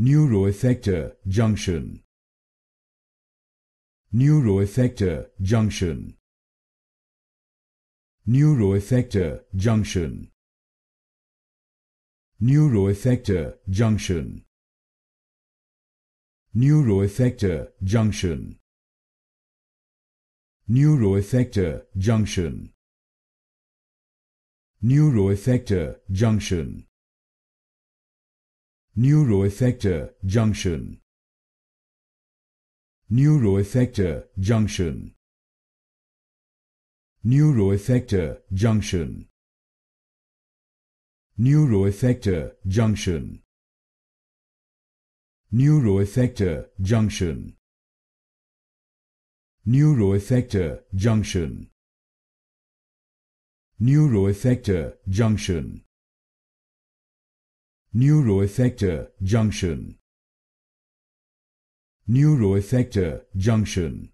Neuroeffector junction Neuroeffector junction Neuroeffector junction Neuroeffector junction Neuroeffector junction Neuroeffector junction Neuroeffector junction neuroeffector junction neuroeffector junction neuroeffector junction neuroeffector junction neuroeffector junction neuroeffector junction neuroeffector junction neuroeffector junction neuroeffector junction